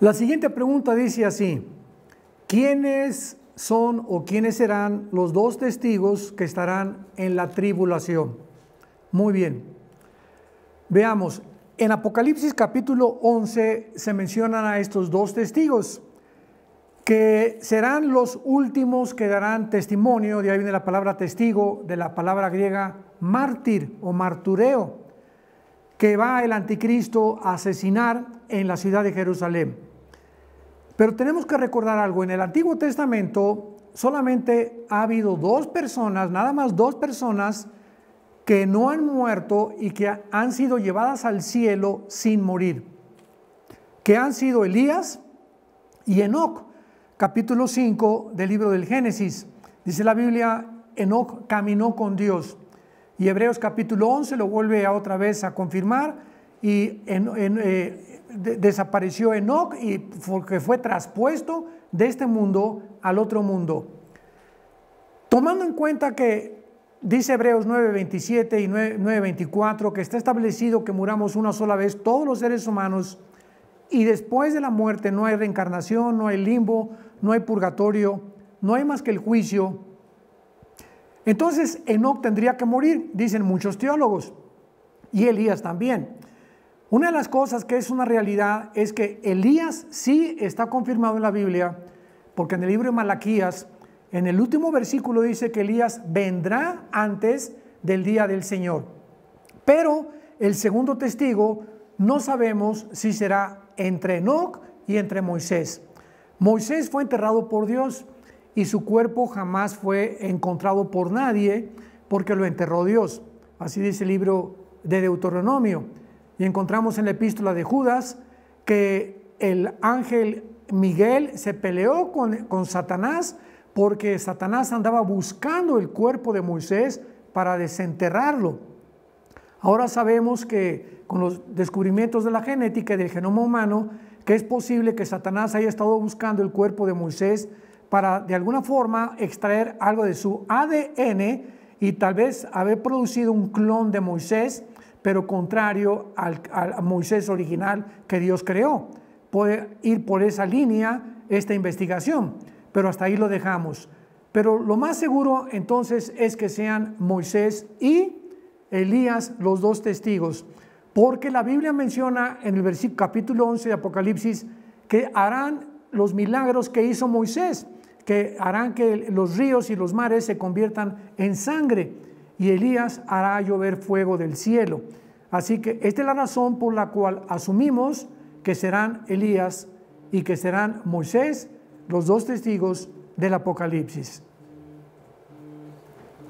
La siguiente pregunta dice así, ¿quiénes son o quiénes serán los dos testigos que estarán en la tribulación? Muy bien, veamos, en Apocalipsis capítulo 11 se mencionan a estos dos testigos que serán los últimos que darán testimonio, de ahí viene la palabra testigo, de la palabra griega mártir o martureo, que va el anticristo a asesinar en la ciudad de Jerusalén. Pero tenemos que recordar algo, en el Antiguo Testamento solamente ha habido dos personas, nada más dos personas, que no han muerto y que han sido llevadas al cielo sin morir, que han sido Elías y enoc capítulo 5 del libro del Génesis. Dice la Biblia, Enoch caminó con Dios. Y Hebreos capítulo 11 lo vuelve a otra vez a confirmar y eh, desapareció Enoch y porque fue traspuesto de este mundo al otro mundo. Tomando en cuenta que dice Hebreos 9:27 y 9:24 que está establecido que muramos una sola vez todos los seres humanos y después de la muerte no hay reencarnación, no hay limbo, no hay purgatorio, no hay más que el juicio. Entonces Enoch tendría que morir, dicen muchos teólogos, y Elías también. Una de las cosas que es una realidad es que Elías sí está confirmado en la Biblia, porque en el libro de Malaquías, en el último versículo dice que Elías vendrá antes del día del Señor. Pero el segundo testigo no sabemos si será entre Enoch y entre Moisés. Moisés fue enterrado por Dios y su cuerpo jamás fue encontrado por nadie porque lo enterró Dios. Así dice el libro de Deuteronomio. Y encontramos en la epístola de Judas que el ángel Miguel se peleó con, con Satanás porque Satanás andaba buscando el cuerpo de Moisés para desenterrarlo. Ahora sabemos que con los descubrimientos de la genética y del genoma humano, que es posible que Satanás haya estado buscando el cuerpo de Moisés para de alguna forma extraer algo de su ADN y tal vez haber producido un clon de Moisés pero contrario al, Moisés original que Dios creó. Puede ir por esa línea esta investigación, pero hasta ahí lo dejamos. Pero lo más seguro entonces es que sean Moisés y Elías los dos testigos, porque la Biblia menciona en el versículo capítulo 11 de Apocalipsis que harán los milagros que hizo Moisés, que harán que los ríos y los mares se conviertan en sangre y Elías hará llover fuego del cielo. Así que esta es la razón por la cual asumimos que serán Elías y que serán Moisés los dos testigos del Apocalipsis.